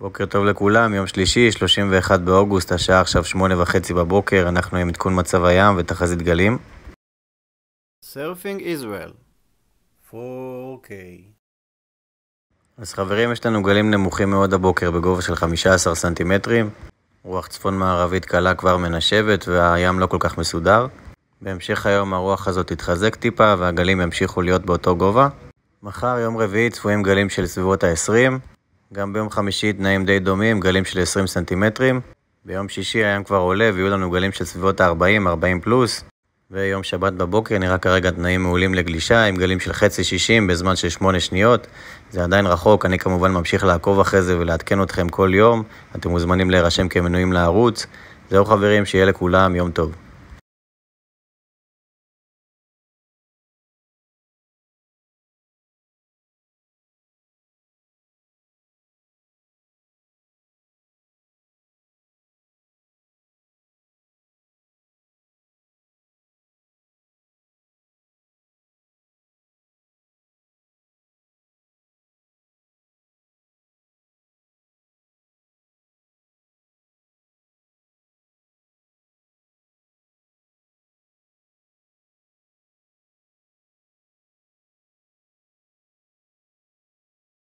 בוקר טוב לכולם, יום שלישי, 31 באוגוסט, השעה עכשיו שמונה וחצי בבוקר, אנחנו עם עדכון מצב הים ותחזית גלים. סרפינג ישראל, 4K אז חברים, יש לנו גלים נמוכים מאוד הבוקר בגובה של 15 סנטימטרים, רוח צפון-מערבית קלה כבר מנשבת והים לא כל כך מסודר. בהמשך היום הרוח הזאת תתחזק טיפה והגלים ימשיכו להיות באותו גובה. מחר, יום רביעי, צפויים גלים של סביבות ה-20, גם ביום חמישי תנאים די דומים, גלים של 20 סנטימטרים. ביום שישי הים כבר עולה ויהיו לנו גלים של סביבות ה-40, 40 פלוס. ויום שבת בבוקר נראה כרגע תנאים מעולים לגלישה עם גלים של חצי 60 בזמן של 8 שניות. זה עדיין רחוק, אני כמובן ממשיך לעקוב אחרי זה ולעדכן אתכם כל יום. אתם מוזמנים להירשם כמנויים לערוץ. זהו חברים, שיהיה לכולם יום טוב.